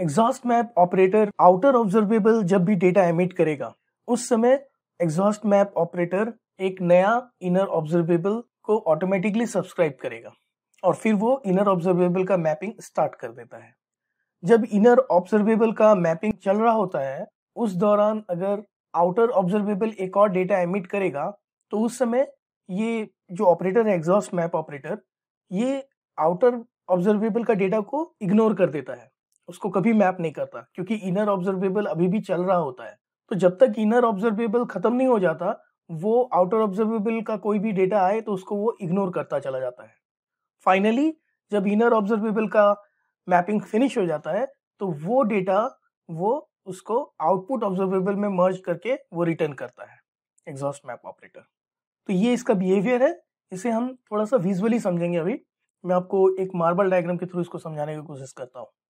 exhaust map operator outer observable जब भी data emit करेगा उस समय एग्जॉस्ट मैप ऑपरेटर एक नया इनर ऑब्जर्वेबल को ऑटोमेटिकली सब्सक्राइब करेगा और फिर वो इनर ऑब्जर्वेबल का मैपिंग स्टार्ट कर देता है जब इनर ऑब्जर्वेबल का मैपिंग चल रहा होता है उस दौरान अगर आउटर ऑब्जर्वेबल एक और डेटा एमिट करेगा तो उस समय ये जो ऑपरेटर है एग्जॉस्ट मैप ऑपरेटर ये आउटर ऑब्जर्वेबल का डेटा को इग्नोर कर देता है उसको कभी मैप नहीं करता क्योंकि इनर ऑब्जर्वेबल अभी भी चल रहा होता है तो जब तक इनर ऑब्जर्वेबल खत्म नहीं हो जाता वो आउटर ऑब्जर्वेबल का कोई भी डेटा आए तो उसको वो इग्नोर करता चला जाता है फाइनली जब इनर ऑब्जर्वेबल का मैपिंग फिनिश हो जाता है तो वो डेटा वो उसको आउटपुट ऑब्जर्वेबल में मर्ज करके वो रिटर्न करता है एग्जॉस्ट मैप ऑपरेटर तो ये इसका बिहेवियर है इसे हम थोड़ा सा विजुअली समझेंगे अभी मैं आपको एक मार्बल डायग्राम के थ्रू इसको समझाने की कोशिश करता हूँ